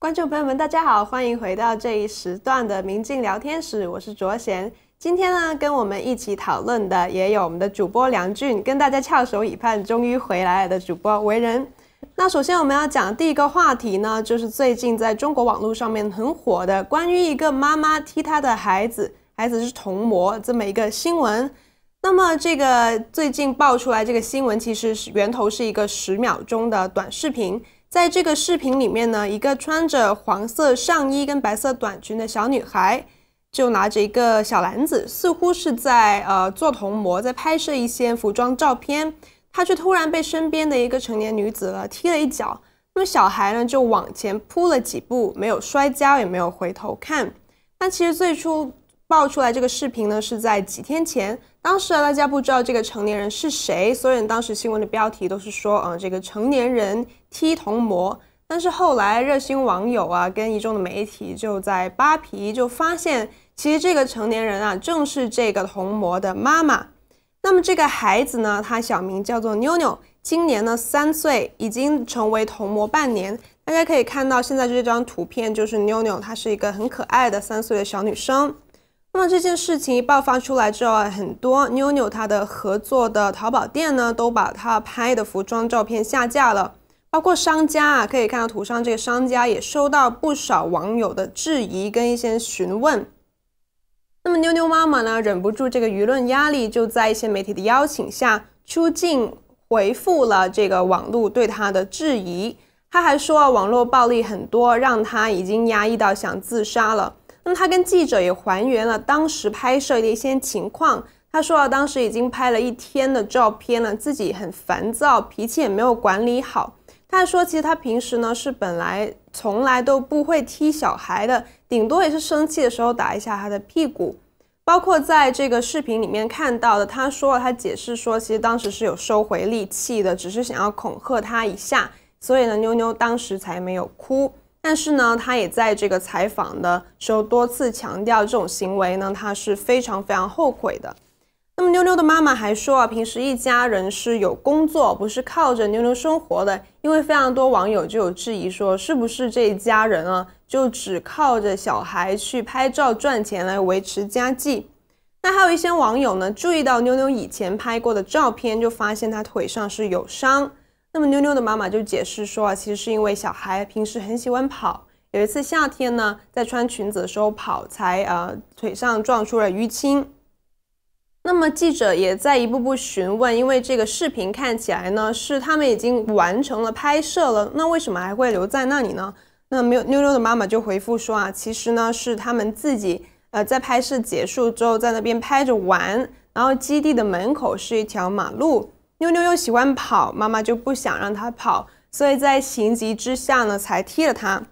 观众朋友们，大家好，欢迎回到这一时段的《明镜聊天室》，我是卓贤。今天呢，跟我们一起讨论的也有我们的主播梁俊，跟大家翘首以盼终于回来的主播为人。那首先我们要讲第一个话题呢，就是最近在中国网络上面很火的关于一个妈妈踢她的孩子，孩子是童模这么一个新闻。那么这个最近爆出来这个新闻，其实是源头是一个十秒钟的短视频。在这个视频里面呢，一个穿着黄色上衣跟白色短裙的小女孩，就拿着一个小篮子，似乎是在呃做童模，在拍摄一些服装照片。她却突然被身边的一个成年女子了踢了一脚，那么小孩呢就往前扑了几步，没有摔跤，也没有回头看。那其实最初。爆出来这个视频呢，是在几天前。当时啊，大家不知道这个成年人是谁，所以当时新闻的标题都是说：“嗯，这个成年人踢童模。”但是后来热心网友啊，跟一众的媒体就在扒皮，就发现其实这个成年人啊，正是这个童模的妈妈。那么这个孩子呢，他小名叫做妞妞，今年呢三岁，已经成为童模半年。大家可以看到，现在这张图片就是妞妞，她是一个很可爱的三岁的小女生。那么这件事情一爆发出来之后啊，很多妞妞她的合作的淘宝店呢，都把她拍的服装照片下架了。包括商家啊，可以看到图上这个商家也收到不少网友的质疑跟一些询问。那么妞妞妈妈呢，忍不住这个舆论压力，就在一些媒体的邀请下出镜回复了这个网络对她的质疑。她还说啊，网络暴力很多，让她已经压抑到想自杀了。那么他跟记者也还原了当时拍摄的一些情况。他说啊，当时已经拍了一天的照片了，自己很烦躁，脾气也没有管理好。他说，其实他平时呢是本来从来都不会踢小孩的，顶多也是生气的时候打一下他的屁股。包括在这个视频里面看到的，他说他解释说，其实当时是有收回力气的，只是想要恐吓他一下，所以呢，妞妞当时才没有哭。但是呢，他也在这个采访的时候多次强调，这种行为呢，他是非常非常后悔的。那么，妞妞的妈妈还说啊，平时一家人是有工作，不是靠着妞妞生活的。因为非常多网友就有质疑说，是不是这一家人啊，就只靠着小孩去拍照赚钱来维持家计？那还有一些网友呢，注意到妞妞以前拍过的照片，就发现她腿上是有伤。那么妞妞的妈妈就解释说啊，其实是因为小孩平时很喜欢跑，有一次夏天呢，在穿裙子的时候跑，才呃腿上撞出了淤青。那么记者也在一步步询问，因为这个视频看起来呢，是他们已经完成了拍摄了，那为什么还会留在那里呢？那没有妞妞的妈妈就回复说啊，其实呢是他们自己呃在拍摄结束之后，在那边拍着玩，然后基地的门口是一条马路。妞妞又喜欢跑，妈妈就不想让她跑，所以在情急之下呢，才踢了她。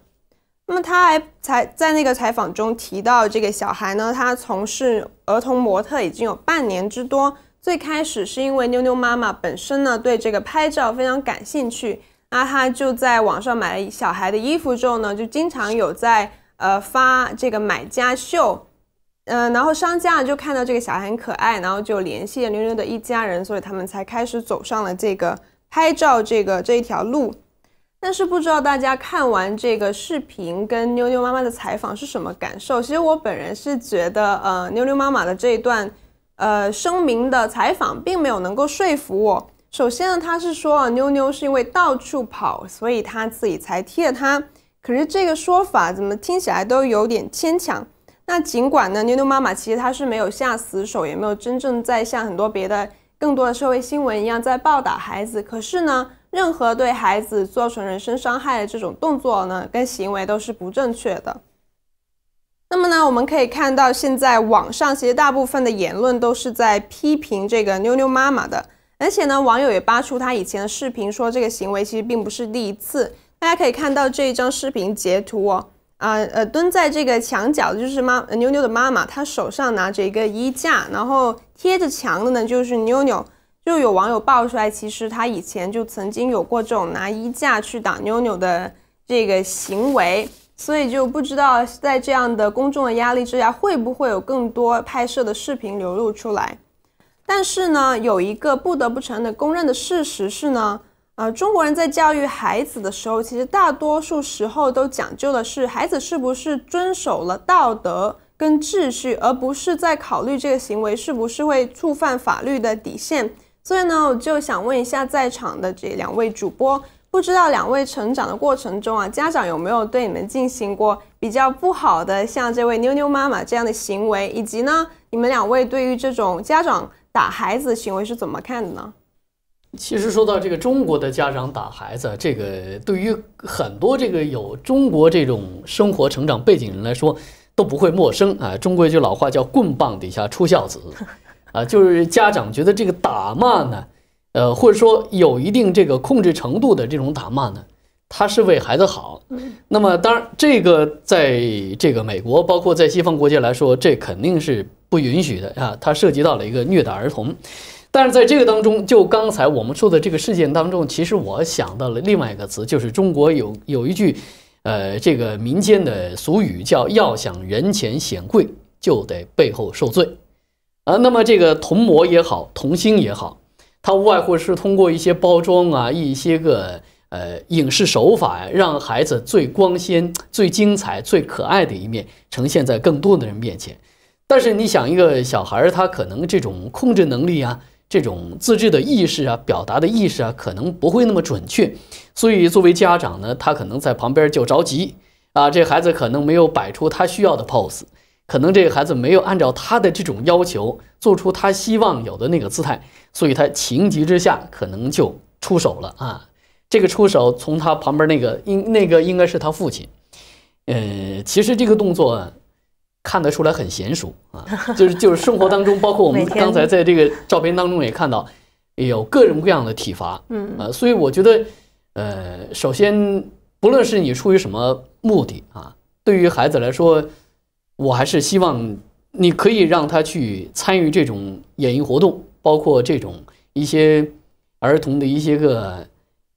那么她还才在那个采访中提到，这个小孩呢，他从事儿童模特已经有半年之多。最开始是因为妞妞妈妈本身呢对这个拍照非常感兴趣，那她就在网上买了小孩的衣服之后呢，就经常有在呃发这个买家秀。嗯，然后商家就看到这个小孩很可爱，然后就联系了妞妞的一家人，所以他们才开始走上了这个拍照这个这一条路。但是不知道大家看完这个视频跟妞妞妈妈的采访是什么感受？其实我本人是觉得，呃，妞妞妈妈的这一段，呃，声明的采访并没有能够说服我。首先呢，他是说妞妞是因为到处跑，所以她自己才踢了她。可是这个说法怎么听起来都有点牵强。那尽管呢，妞妞妈妈其实她是没有下死手，也没有真正在像很多别的更多的社会新闻一样在暴打孩子。可是呢，任何对孩子造成人身伤害的这种动作呢，跟行为都是不正确的。那么呢，我们可以看到现在网上其实大部分的言论都是在批评这个妞妞妈妈的，而且呢，网友也扒出她以前的视频，说这个行为其实并不是第一次。大家可以看到这一张视频截图哦。啊呃，蹲在这个墙角的就是妈妞妞的妈妈，她手上拿着一个衣架，然后贴着墙的呢就是妞妞。就有网友爆出来，其实她以前就曾经有过这种拿衣架去挡妞妞的这个行为，所以就不知道在这样的公众的压力之下，会不会有更多拍摄的视频流露出来。但是呢，有一个不得不承认、公认的事实是呢。呃，中国人在教育孩子的时候，其实大多数时候都讲究的是孩子是不是遵守了道德跟秩序，而不是在考虑这个行为是不是会触犯法律的底线。所以呢，我就想问一下在场的这两位主播，不知道两位成长的过程中啊，家长有没有对你们进行过比较不好的，像这位妞妞妈妈这样的行为，以及呢，你们两位对于这种家长打孩子的行为是怎么看的呢？其实说到这个中国的家长打孩子，这个对于很多这个有中国这种生活成长背景人来说都不会陌生啊。中国一句老话叫“棍棒底下出孝子 ”，啊，就是家长觉得这个打骂呢，呃，或者说有一定这个控制程度的这种打骂呢，他是为孩子好。那么当然，这个在这个美国，包括在西方国家来说，这肯定是不允许的啊。它涉及到了一个虐打儿童。但是在这个当中，就刚才我们说的这个事件当中，其实我想到了另外一个词，就是中国有有一句，呃，这个民间的俗语叫“要想人前显贵，就得背后受罪”，啊，那么这个童模也好，童星也好，它无外乎是通过一些包装啊，一些个呃影视手法，让孩子最光鲜、最精彩、最可爱的一面呈现在更多的人面前。但是你想，一个小孩儿他可能这种控制能力啊。这种自制的意识啊，表达的意识啊，可能不会那么准确，所以作为家长呢，他可能在旁边就着急啊，这孩子可能没有摆出他需要的 pose，可能这个孩子没有按照他的这种要求做出他希望有的那个姿态，所以他情急之下可能就出手了啊，这个出手从他旁边那个应那个应该是他父亲，呃，其实这个动作。看得出来很娴熟 啊，就是就是生活当中，包括我们刚才在这个照片当中也看到，有各种各样的体罚，嗯啊，所以我觉得，呃，首先不论是你出于什么目的啊，对于孩子来说，我还是希望你可以让他去参与这种演艺活动，包括这种一些儿童的一些个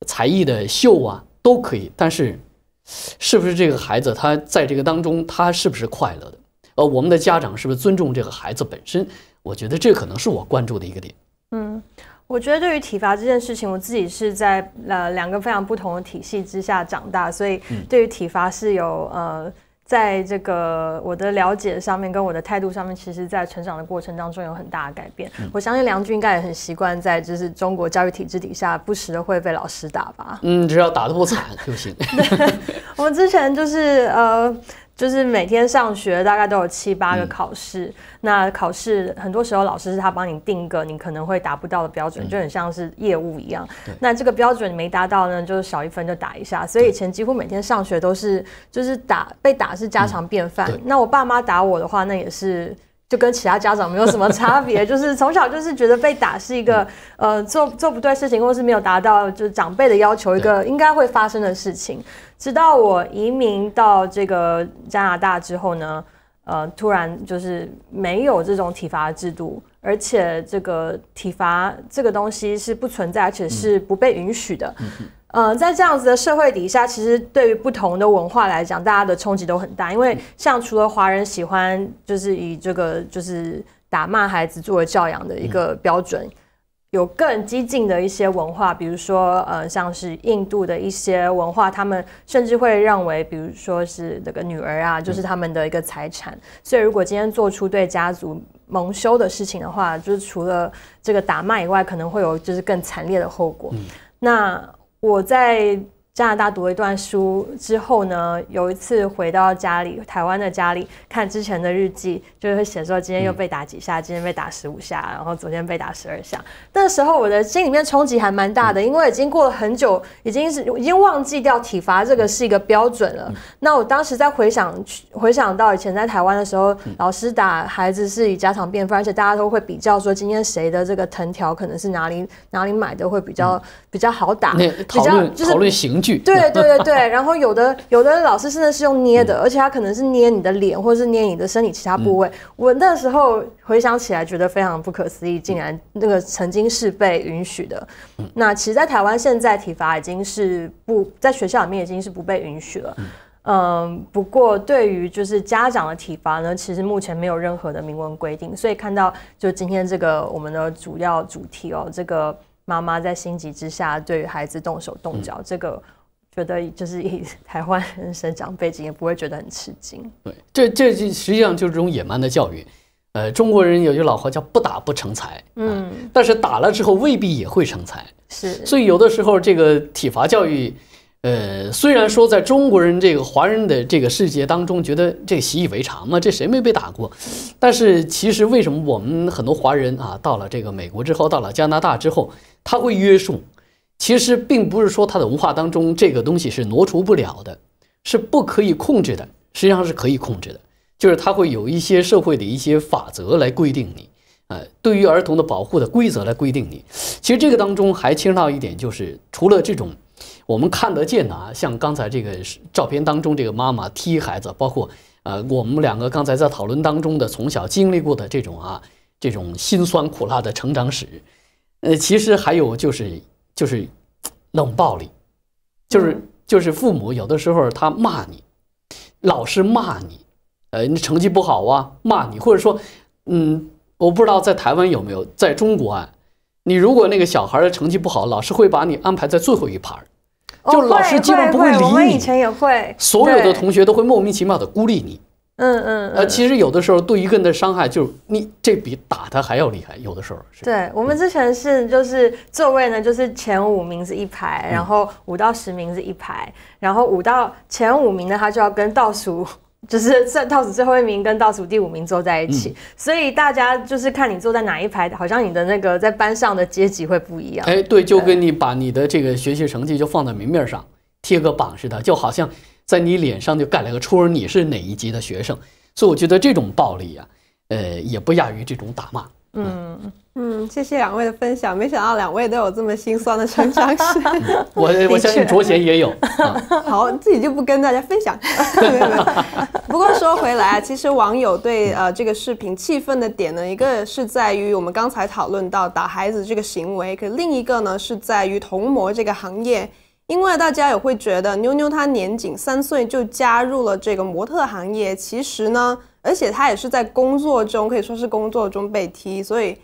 才艺的秀啊，都可以。但是，是不是这个孩子他在这个当中他是不是快乐的？呃，我们的家长是不是尊重这个孩子本身？我觉得这可能是我关注的一个点。嗯，我觉得对于体罚这件事情，我自己是在呃两个非常不同的体系之下长大，所以对于体罚是有呃在这个我的了解上面跟我的态度上面，其实在成长的过程当中有很大的改变。我相信梁俊应该也很习惯在就是中国教育体制底下不时的会被老师打吧？嗯，只要打得不惨就行。我们之前就是呃。就是每天上学大概都有七八个考试，那考试很多时候老师是他帮你定个你可能会达不到的标准，就很像是业务一样。那这个标准你没达到呢，就是少一分就打一下。所以以前几乎每天上学都是就是打被打是家常便饭。那我爸妈打我的话，那也是。就跟其他家长没有什么差别，就是从小就是觉得被打是一个，呃，做做不对事情或是没有达到就是长辈的要求一个应该会发生的事情。直到我移民到这个加拿大之后呢，呃，突然就是没有这种体罚制度，而且这个体罚这个东西是不存在，而且是不被允许的。呃，在这样子的社会底下，其实对于不同的文化来讲，大家的冲击都很大。因为像除了华人喜欢，就是以这个就是打骂孩子作为教养的一个标准，有更激进的一些文化，比如说呃，像是印度的一些文化，他们甚至会认为，比如说是那个女儿啊，就是他们的一个财产。所以如果今天做出对家族蒙羞的事情的话，就是除了这个打骂以外，可能会有就是更惨烈的后果。那我在。加拿大读了一段书之后呢，有一次回到家里，台湾的家里看之前的日记，就是会写说今天又被打几下，今天被打十五下，然后昨天被打十二下。那时候我的心里面冲击还蛮大的，因为已经过了很久，已经是已经忘记掉体罚这个是一个标准了。那我当时在回想，回想到以前在台湾的时候，老师打孩子是以家常便饭，而且大家都会比较说今天谁的这个藤条可能是哪里哪里买的会比较比较好打，比较就是讨论形。对对对对，然后有的有的老师真的是用捏的，而且他可能是捏你的脸，或者是捏你的身体其他部位。我那时候回想起来，觉得非常不可思议，竟然那个曾经是被允许的。那其实，在台湾现在体罚已经是不在学校里面已经是不被允许了。嗯，不过对于就是家长的体罚呢，其实目前没有任何的明文规定。所以看到就今天这个我们的主要主题哦，这个。妈妈在心急之下对孩子动手动脚，这个觉得就是以台湾人生长背景也不会觉得很吃惊。对，这这实际上就是一种野蛮的教育。呃，中国人有句老话叫“不打不成才”，嗯，但是打了之后未必也会成才，是。所以有的时候这个体罚教育。呃，虽然说在中国人这个华人的这个世界当中，觉得这习以为常嘛，这谁没被打过？但是其实为什么我们很多华人啊，到了这个美国之后，到了加拿大之后，他会约束？其实并不是说他的文化当中这个东西是挪除不了的，是不可以控制的，实际上是可以控制的，就是他会有一些社会的一些法则来规定你，呃，对于儿童的保护的规则来规定你。其实这个当中还牵涉到一点，就是除了这种。我们看得见的啊，像刚才这个照片当中，这个妈妈踢孩子，包括呃，我们两个刚才在讨论当中的从小经历过的这种啊，这种辛酸苦辣的成长史，呃，其实还有就是就是冷暴力，就是就是父母有的时候他骂你，老师骂你，呃，你成绩不好啊骂你，或者说嗯，我不知道在台湾有没有，在中国啊，你如果那个小孩的成绩不好，老师会把你安排在最后一排。就老师基本不会理你，我们以前也会，所有的同学都会莫名其妙的孤立你。嗯嗯，呃，其实有的时候对一个人的伤害，就是你这比打他还要厉害。有的时候，是，对我们之前是就是座位呢，就是前五名是一排，然后五到十名是一排，然后五到前五名呢，他就要跟倒数。就是算倒数最后一名跟倒数第五名坐在一起，所以大家就是看你坐在哪一排，好像你的那个在班上的阶级会不一样。哎，对，就跟你把你的这个学习成绩就放在明面上贴个榜似的，就好像在你脸上就盖了个戳，你是哪一级的学生。所以我觉得这种暴力啊，呃，也不亚于这种打骂。嗯嗯，谢谢两位的分享。没想到两位都有这么心酸的成长史。我 我相信卓贤也有。好，自己就不跟大家分享。不过说回来其实网友对呃这个视频气愤的点呢，一个是在于我们刚才讨论到打孩子这个行为，可另一个呢是在于童模这个行业，因为大家也会觉得妞妞她年仅三岁就加入了这个模特行业，其实呢。而且他也是在工作中，可以说是工作中被踢，所以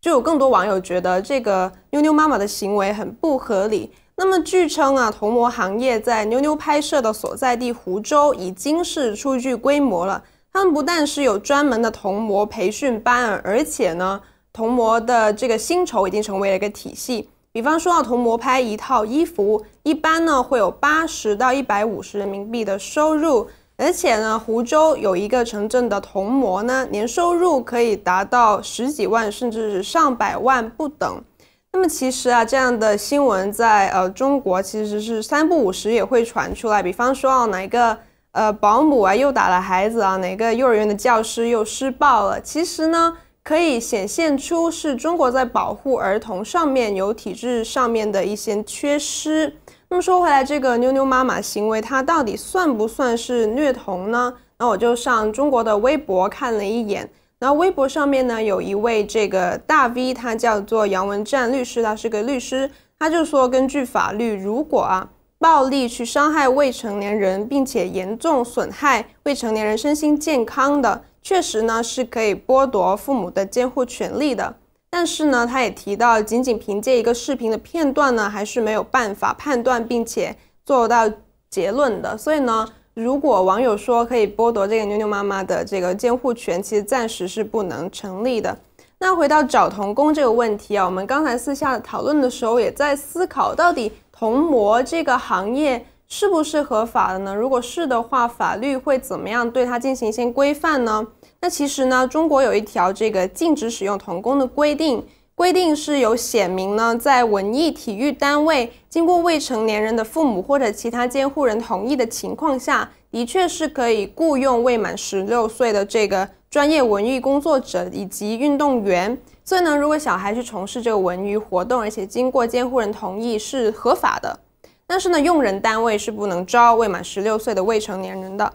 就有更多网友觉得这个妞妞妈妈的行为很不合理。那么据称啊，童模行业在妞妞拍摄的所在地湖州已经是初具规模了。他们不但是有专门的童模培训班，而且呢，童模的这个薪酬已经成为了一个体系。比方说，童模拍一套衣服，一般呢会有八十到一百五十人民币的收入。而且呢，湖州有一个城镇的童模呢，年收入可以达到十几万，甚至是上百万不等。那么其实啊，这样的新闻在呃中国其实是三不五时也会传出来。比方说啊，哪个呃保姆啊又打了孩子啊，哪个幼儿园的教师又施暴了。其实呢，可以显现出是中国在保护儿童上面有体制上面的一些缺失。那么说回来，这个妞妞妈妈行为，她到底算不算是虐童呢？那我就上中国的微博看了一眼。然后微博上面呢，有一位这个大 V，他叫做杨文湛律师，他是个律师，他就说，根据法律，如果啊暴力去伤害未成年人，并且严重损害未成年人身心健康，的确实呢是可以剥夺父母的监护权利的。但是呢，他也提到，仅仅凭借一个视频的片段呢，还是没有办法判断，并且做到结论的。所以呢，如果网友说可以剥夺这个妞妞妈妈的这个监护权，其实暂时是不能成立的。那回到找童工这个问题啊，我们刚才私下讨论的时候，也在思考到底童模这个行业。是不是合法的呢？如果是的话，法律会怎么样对它进行一些规范呢？那其实呢，中国有一条这个禁止使用童工的规定，规定是有写明呢，在文艺体育单位经过未成年人的父母或者其他监护人同意的情况下的确是可以雇佣未满十六岁的这个专业文艺工作者以及运动员。所以呢，如果小孩去从事这个文娱活动，而且经过监护人同意，是合法的。但是呢，用人单位是不能招未满十六岁的未成年人的。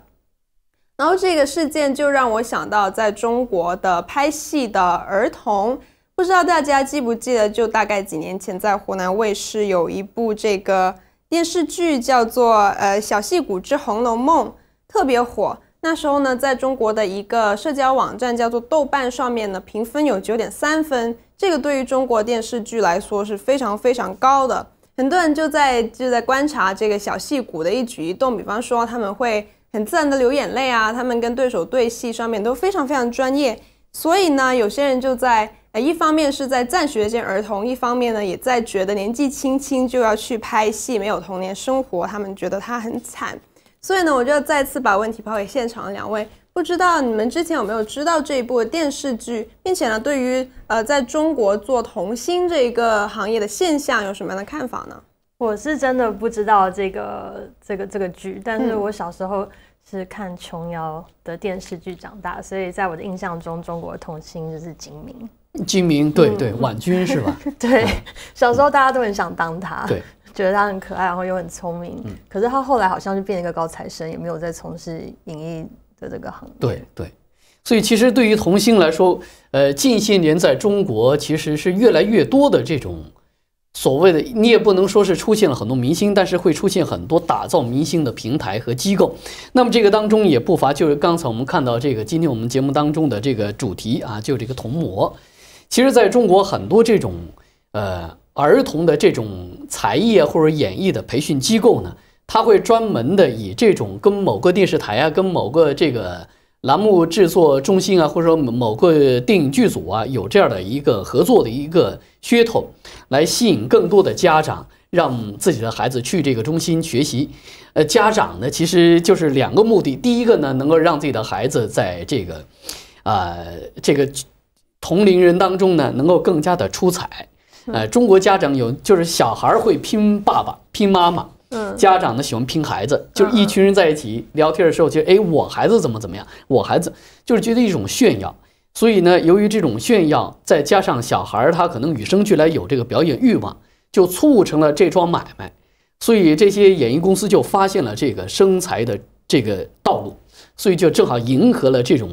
然后这个事件就让我想到，在中国的拍戏的儿童，不知道大家记不记得，就大概几年前，在湖南卫视有一部这个电视剧叫做《呃小戏骨之红楼梦》，特别火。那时候呢，在中国的一个社交网站叫做豆瓣上面呢，评分有九点三分，这个对于中国电视剧来说是非常非常高的。很多人就在就在观察这个小戏骨的一举一动，比方说他们会很自然的流眼泪啊，他们跟对手对戏上面都非常非常专业，所以呢，有些人就在呃一方面是在赞许这些儿童，一方面呢也在觉得年纪轻轻就要去拍戏没有童年生活，他们觉得他很惨，所以呢，我就再次把问题抛给现场的两位。不知道你们之前有没有知道这一部电视剧，并且呢，对于呃，在中国做童星这一个行业的现象有什么样的看法呢？我是真的不知道这个这个这个剧，但是我小时候是看琼瑶的电视剧长大，所以在我的印象中，中国的童星就是金明，金明，对对，婉君是吧？对，小时候大家都很想当她，对，觉得她很可爱，然后又很聪明。嗯，可是她后来好像就变了一个高材生，也没有再从事演艺。的这个行业，对对，所以其实对于童星来说，呃，近些年在中国其实是越来越多的这种所谓的，你也不能说是出现了很多明星，但是会出现很多打造明星的平台和机构。那么这个当中也不乏就是刚才我们看到这个今天我们节目当中的这个主题啊，就这个童模。其实在中国很多这种呃儿童的这种才艺啊，或者演艺的培训机构呢。他会专门的以这种跟某个电视台啊，跟某个这个栏目制作中心啊，或者说某个电影剧组啊，有这样的一个合作的一个噱头，来吸引更多的家长，让自己的孩子去这个中心学习。呃，家长呢其实就是两个目的，第一个呢能够让自己的孩子在这个，啊这个同龄人当中呢能够更加的出彩。呃，中国家长有就是小孩会拼爸爸，拼妈妈。嗯，家长呢喜欢拼孩子，就一群人在一起聊天的时候，觉得哎，我孩子怎么怎么样，我孩子就是觉得一种炫耀。所以呢，由于这种炫耀，再加上小孩儿他可能与生俱来有这个表演欲望，就促成了这桩买卖。所以这些演艺公司就发现了这个生财的这个道路，所以就正好迎合了这种，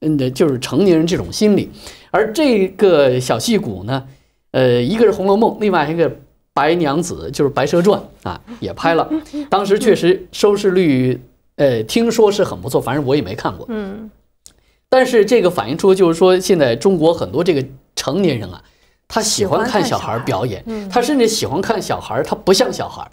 嗯，的就是成年人这种心理。而这个小戏骨呢，呃，一个是《红楼梦》，另外一个。白娘子就是《白蛇传》啊，也拍了。当时确实收视率，呃，听说是很不错。反正我也没看过。嗯，但是这个反映出就是说，现在中国很多这个成年人啊，他喜欢看小孩表演，他甚至喜欢看小孩，他不像小孩。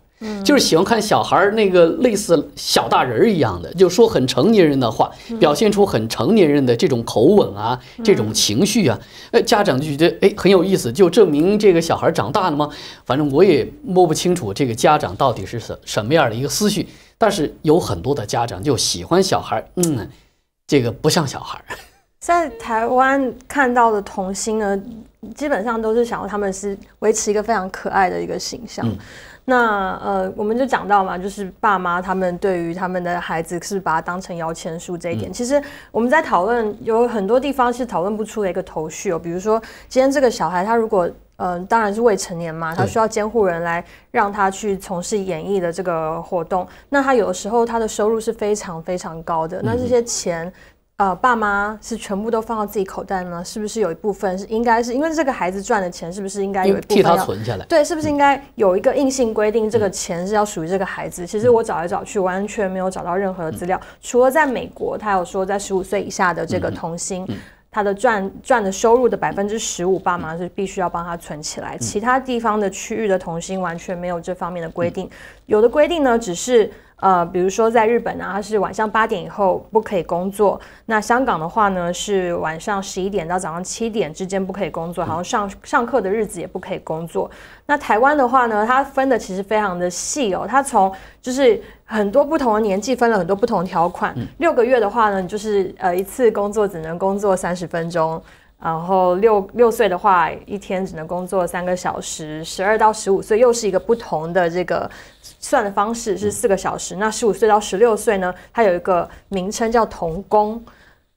就是喜欢看小孩儿那个类似小大人儿一样的，就说很成年人的话，表现出很成年人的这种口吻啊，这种情绪啊。哎，家长就觉得哎很有意思，就证明这个小孩长大了吗？反正我也摸不清楚这个家长到底是什什么样的一个思绪。但是有很多的家长就喜欢小孩嗯，这个不像小孩在台湾看到的童星呢，基本上都是想要他们是维持一个非常可爱的一个形象。那呃，我们就讲到嘛，就是爸妈他们对于他们的孩子是把它当成摇钱树这一点，其实我们在讨论有很多地方是讨论不出的一个头绪哦。比如说，今天这个小孩他如果呃，当然是未成年嘛，他需要监护人来让他去从事演艺的这个活动，那他有的时候他的收入是非常非常高的，那这些钱。呃，爸妈是全部都放到自己口袋呢？是不是有一部分是应该是因为这个孩子赚的钱，是不是应该有一部替他存下来？对，是不是应该有一个硬性规定，这个钱是要属于这个孩子？其实我找来找去，完全没有找到任何的资料。除了在美国，他有说在十五岁以下的这个童星，他的赚赚的收入的百分之十五，爸妈是必须要帮他存起来。其他地方的区域的童星完全没有这方面的规定。有的规定呢，只是。呃，比如说在日本呢，它是晚上八点以后不可以工作。那香港的话呢，是晚上十一点到早上七点之间不可以工作，好像上上课的日子也不可以工作。那台湾的话呢，它分的其实非常的细哦，它从就是很多不同的年纪分了很多不同条款。六个月的话呢，就是呃一次工作只能工作三十分钟。然后六六岁的话，一天只能工作三个小时；十二到十五岁又是一个不同的这个算的方式，是四个小时。那十五岁到十六岁呢，它有一个名称叫童工，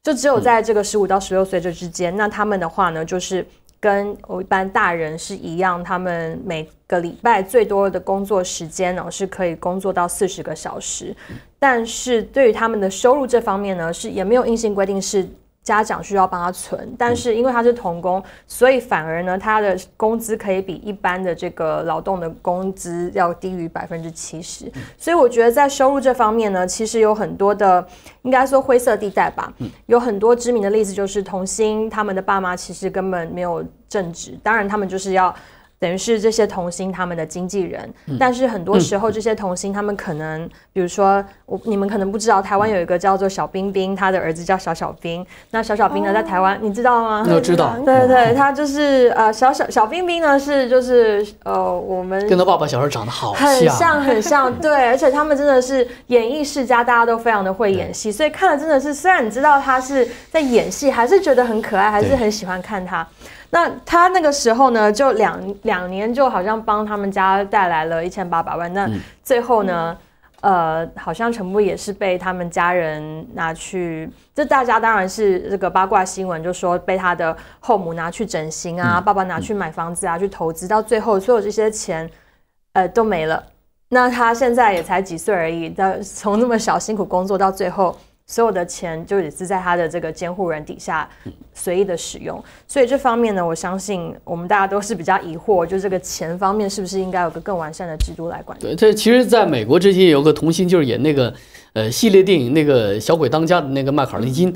就只有在这个十五到十六岁这之间。那他们的话呢，就是跟我一般大人是一样，他们每个礼拜最多的工作时间呢是可以工作到四十个小时，但是对于他们的收入这方面呢，是也没有硬性规定是。家长需要帮他存，但是因为他是童工，所以反而呢，他的工资可以比一般的这个劳动的工资要低于百分之七十。所以我觉得在收入这方面呢，其实有很多的，应该说灰色地带吧。有很多知名的例子就是童星，他们的爸妈其实根本没有正职，当然他们就是要。等于是这些童星他们的经纪人，但是很多时候这些童星他们可能，比如说我你们可能不知道，台湾有一个叫做小冰冰，他的儿子叫小小冰。那小小冰呢，在台湾你知道吗？我知道。对对他就是呃小小小冰冰呢是就是呃我们跟他爸爸小时候长得好很像很像，对，而且他们真的是演艺世家，大家都非常的会演戏，所以看了真的是虽然你知道他是在演戏，还是觉得很可爱，还是很喜欢看他。那他那个时候呢，就两两年就好像帮他们家带来了一千八百万。那最后呢，呃，好像全部也是被他们家人拿去。这大家当然是这个八卦新闻，就说被他的后母拿去整形啊，爸爸拿去买房子啊，去投资，到最后所有这些钱，呃，都没了。那他现在也才几岁而已，但从那么小辛苦工作到最后。所有的钱就也是在他的这个监护人底下随意的使用，所以这方面呢，我相信我们大家都是比较疑惑，就这个钱方面是不是应该有个更完善的制度来管？对，这其实，在美国之前有个童星，就是演那个呃系列电影那个小鬼当家的那个麦考利金，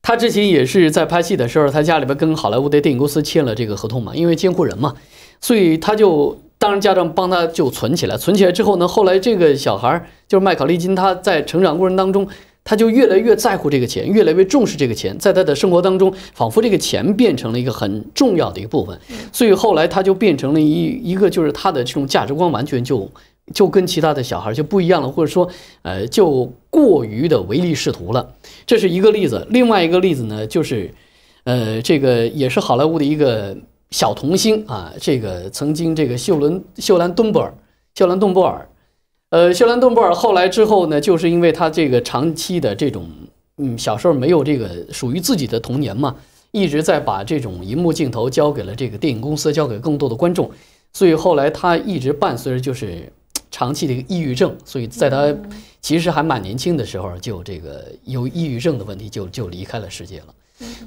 他之前也是在拍戏的时候，他家里边跟好莱坞的电影公司签了这个合同嘛，因为监护人嘛，所以他就当家长帮他就存起来，存起来之后呢，后来这个小孩就是麦考利金，他在成长过程当中。他就越来越在乎这个钱，越来越重视这个钱，在他的生活当中，仿佛这个钱变成了一个很重要的一个部分。所以后来他就变成了一一个，就是他的这种价值观完全就就跟其他的小孩就不一样了，或者说，呃，就过于的唯利是图了。这是一个例子。另外一个例子呢，就是，呃，这个也是好莱坞的一个小童星啊，这个曾经这个秀伦秀兰·东波尔，秀兰·东波尔。呃，休兰顿布尔后来之后呢，就是因为他这个长期的这种，嗯，小时候没有这个属于自己的童年嘛，一直在把这种银幕镜头交给了这个电影公司，交给更多的观众，所以后来他一直伴随着就是长期的一个抑郁症，所以在他其实还蛮年轻的时候就这个有抑郁症的问题，就就离开了世界了。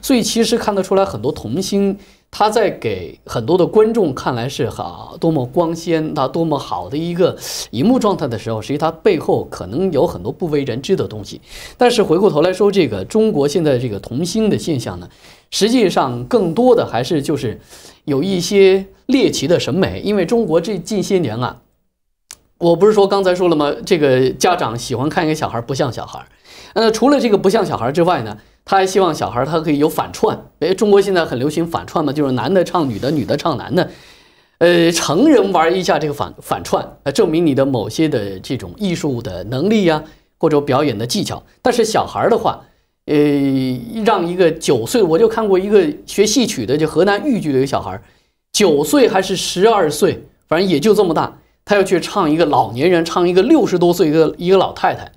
所以其实看得出来很多童星。他在给很多的观众看来是哈多么光鲜，他多么好的一个荧幕状态的时候，实际他背后可能有很多不为人知的东西。但是回过头来说，这个中国现在这个童星的现象呢，实际上更多的还是就是有一些猎奇的审美，因为中国这近些年啊，我不是说刚才说了吗？这个家长喜欢看一个小孩不像小孩，呃，除了这个不像小孩之外呢。他还希望小孩他可以有反串，哎，中国现在很流行反串嘛，就是男的唱女的，女的唱男的，呃，成人玩一下这个反反串，呃，证明你的某些的这种艺术的能力呀，或者表演的技巧。但是小孩的话，呃，让一个九岁，我就看过一个学戏曲的，就河南豫剧的一个小孩，九岁还是十二岁，反正也就这么大，他要去唱一个老年人，唱一个六十多岁一个一个老太太。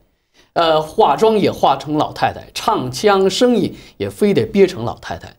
呃，化妆也化成老太太，唱腔声音也非得憋成老太太，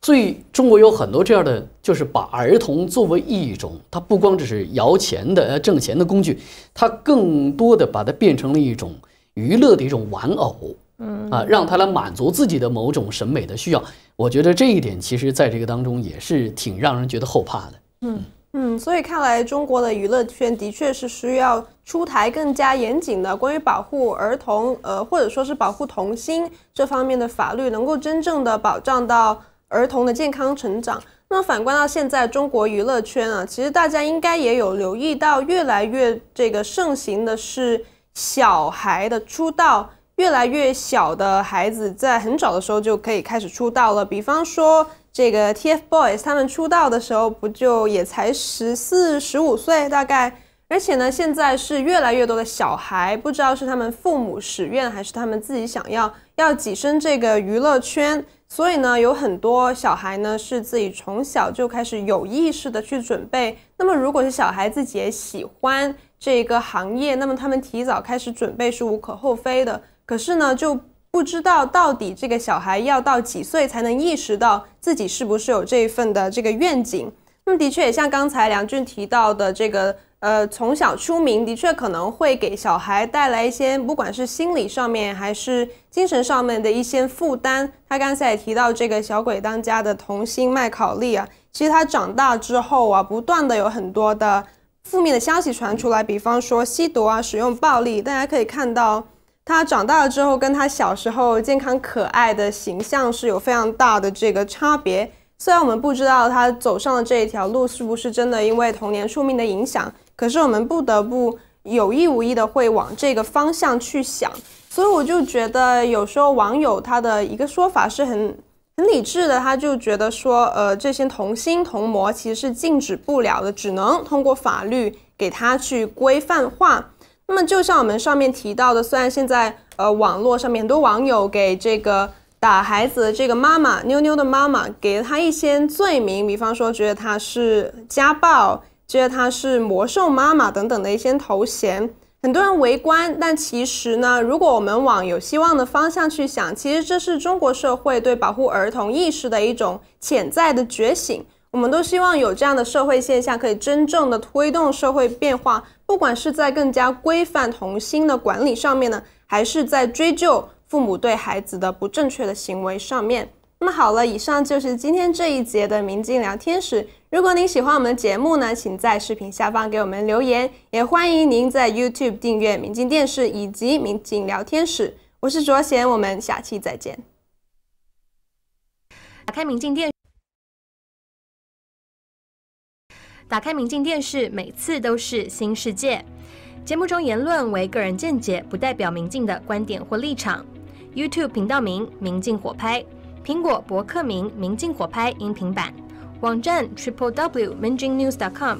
所以中国有很多这样的，就是把儿童作为一种，它不光只是摇钱的、呃挣钱的工具，它更多的把它变成了一种娱乐的一种玩偶，嗯啊，让它来满足自己的某种审美的需要。我觉得这一点其实在这个当中也是挺让人觉得后怕的，嗯。嗯，所以看来中国的娱乐圈的确是需要出台更加严谨的关于保护儿童，呃，或者说是保护童星这方面的法律，能够真正的保障到儿童的健康成长。那么反观到现在中国娱乐圈啊，其实大家应该也有留意到，越来越这个盛行的是小孩的出道，越来越小的孩子在很早的时候就可以开始出道了，比方说。这个 TFBOYS 他们出道的时候不就也才十四十五岁大概，而且呢，现在是越来越多的小孩，不知道是他们父母使愿还是他们自己想要要跻身这个娱乐圈，所以呢，有很多小孩呢是自己从小就开始有意识的去准备。那么如果是小孩自己也喜欢这个行业，那么他们提早开始准备是无可厚非的。可是呢，就。不知道到底这个小孩要到几岁才能意识到自己是不是有这一份的这个愿景？那么的确，也像刚才梁俊提到的这个，呃，从小出名的确可能会给小孩带来一些，不管是心理上面还是精神上面的一些负担。他刚才也提到这个小鬼当家的童星麦考利啊，其实他长大之后啊，不断的有很多的负面的消息传出来，比方说吸毒啊、使用暴力，大家可以看到。他长大了之后，跟他小时候健康可爱的形象是有非常大的这个差别。虽然我们不知道他走上了这一条路是不是真的因为童年宿命的影响，可是我们不得不有意无意的会往这个方向去想。所以我就觉得，有时候网友他的一个说法是很很理智的，他就觉得说，呃，这些童星童模其实是禁止不了的，只能通过法律给他去规范化。那么，就像我们上面提到的，虽然现在呃网络上面很多网友给这个打孩子的这个妈妈妞妞的妈妈给了她一些罪名，比方说觉得她是家暴，觉得她是魔兽妈妈等等的一些头衔，很多人围观。但其实呢，如果我们往有希望的方向去想，其实这是中国社会对保护儿童意识的一种潜在的觉醒。我们都希望有这样的社会现象可以真正的推动社会变化，不管是在更加规范童心的管理上面呢，还是在追究父母对孩子的不正确的行为上面。那么好了，以上就是今天这一节的民镜聊天室。如果您喜欢我们的节目呢，请在视频下方给我们留言，也欢迎您在 YouTube 订阅明镜电视以及民警聊天室。我是卓贤，我们下期再见。打开明镜电。打开明镜电视，每次都是新世界。节目中言论为个人见解，不代表明镜的观点或立场。YouTube 频道名：明镜火拍；苹果博客名：明镜火拍音频版；网站：triple w. mingjingnews.com。